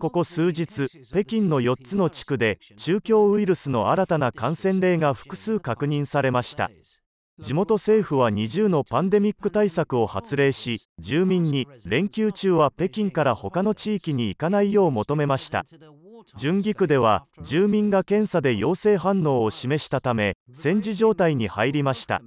ここ数日、北京の4つの地区で中共ウイルスの新たな感染例が複数確認されました。地元政府は20のパンデミック対策を発令し、住民に連休中は北京から他の地域に行かないよう求めました。純岐区では住民が検査で陽性反応を示したため戦時状態に入りました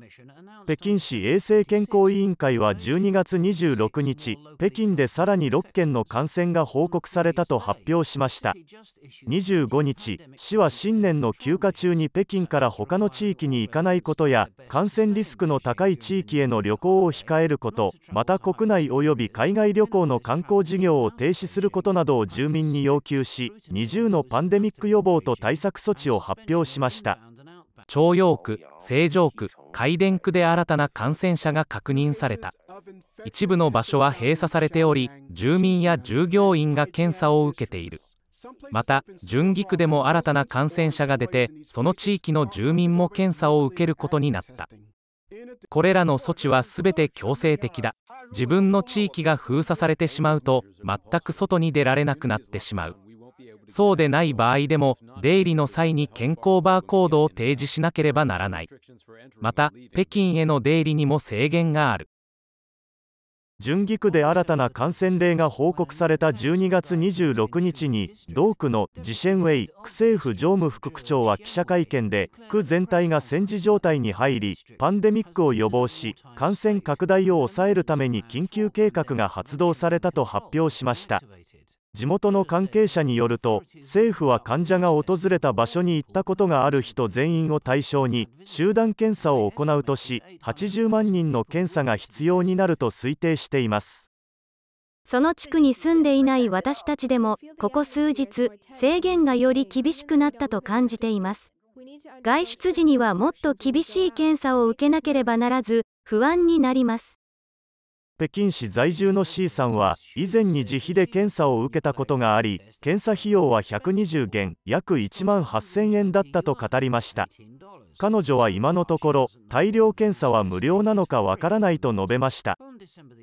北京市衛生健康委員会は12月26日北京でさらに6件の感染が報告されたと発表しました25日市は新年の休暇中に北京から他の地域に行かないことや感染リスクの高い地域への旅行を控えることまた国内および海外旅行の観光事業を停止することなどを住民に要求し2 20のパンデミック予防と対策措置を発表しました朝陽区成城区海電区で新たな感染者が確認された一部の場所は閉鎖されており住民や従業員が検査を受けているまた純義区でも新たな感染者が出てその地域の住民も検査を受けることになったこれらの措置は全て強制的だ自分の地域が封鎖されてしまうと全く外に出られなくなってしまうそうでない場合でも出入りの際に健康バーコードを提示しなければならないまた北京への出入りにも制限がある純義区で新たな感染例が報告された12月26日に同区のジシェンウェイ区政府常務副区長は記者会見で区全体が戦時状態に入りパンデミックを予防し感染拡大を抑えるために緊急計画が発動されたと発表しました地元の関係者によると政府は患者が訪れた場所に行ったことがある人全員を対象に集団検査を行うとし80万人の検査が必要になると推定していますその地区に住んでいない私たちでもここ数日制限がより厳しくなったと感じています外出時にはもっと厳しい検査を受けなければならず不安になります北京市在住の C さんは以前に自費で検査を受けたことがあり検査費用は120元約1万8000円だったと語りました彼女は今のところ大量検査は無料なのかわからないと述べました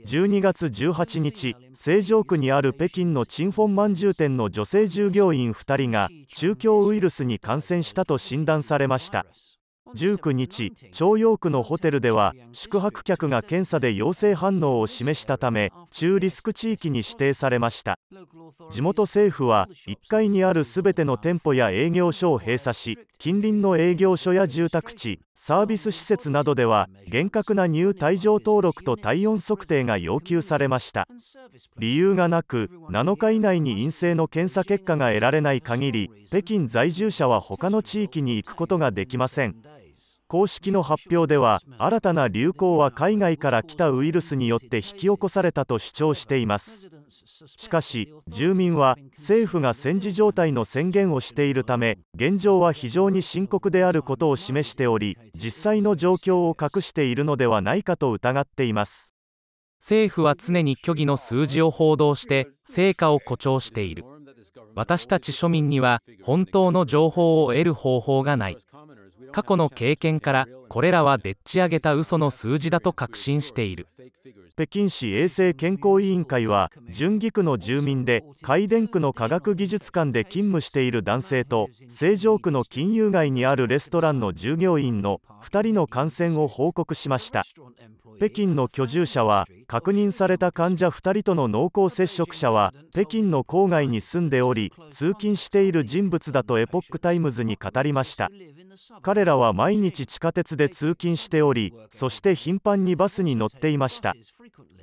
12月18日成城区にある北京のチンフォンまんじゅう店の女性従業員2人が中共ウイルスに感染したと診断されました19日朝陽区のホテルでは宿泊客が検査で陽性反応を示したため中リスク地域に指定されました地元政府は1階にあるすべての店舗や営業所を閉鎖し近隣の営業所や住宅地サービス施設などでは厳格な入退場登録と体温測定が要求されました理由がなく7日以内に陰性の検査結果が得られない限り北京在住者は他の地域に行くことができません公式の発表では新たな流行は海外から来たウイルスによって引き起こされたと主張していますしかし住民は政府が戦時状態の宣言をしているため現状は非常に深刻であることを示しており実際の状況を隠しているのではないかと疑っています政府は常に虚偽の数字を報道して成果を誇張している私たち庶民には本当の情報を得る方法がない過去の経験からこれらはでっち上げた嘘の数字だと確信している北京市衛生健康委員会は純義区の住民で海殿区の科学技術館で勤務している男性と成城区の金融街にあるレストランの従業員の2人の感染を報告しました北京の居住者は確認された患者2人との濃厚接触者は北京の郊外に住んでおり通勤している人物だとエポックタイムズに語りました彼らは毎日地下鉄で通勤しておりそして頻繁にバスに乗っていました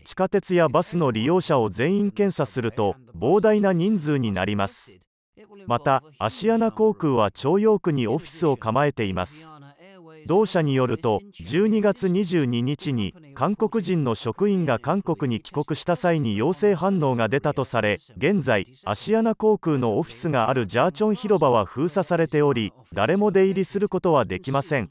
地下鉄やバスの利用者を全員検査すると膨大な人数になりますまたアシアナ航空は朝陽区にオフィスを構えています同社によると12月22日に韓国人の職員が韓国に帰国した際に陽性反応が出たとされ現在アシアナ航空のオフィスがあるジャーチョン広場は封鎖されており誰も出入りすることはできません。